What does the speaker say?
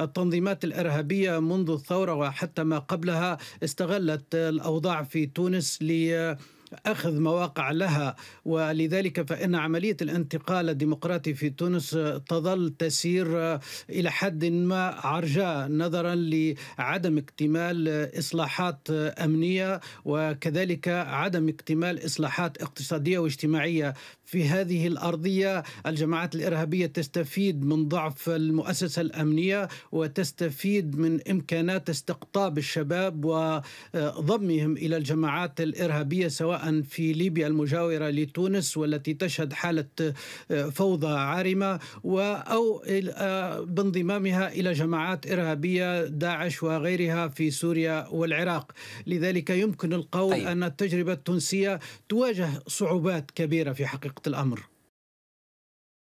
التنظيمات الإرهابية منذ الثورة وحتى ما قبلها استغلت الأوضاع في تونس لي أخذ مواقع لها ولذلك فإن عملية الانتقال الديمقراطي في تونس تظل تسير إلى حد ما عرجاء نظرا لعدم اكتمال إصلاحات أمنية وكذلك عدم اكتمال إصلاحات اقتصادية واجتماعية في هذه الأرضية الجماعات الإرهابية تستفيد من ضعف المؤسسة الأمنية وتستفيد من إمكانات استقطاب الشباب وضمهم إلى الجماعات الإرهابية سواء في ليبيا المجاورة لتونس والتي تشهد حالة آه، فوضى عارمة أو آه، بانضمامها إلى جماعات إرهابية داعش وغيرها في سوريا والعراق لذلك يمكن القول طيب. أن التجربة التونسية تواجه صعوبات كبيرة في حقيقة الأمر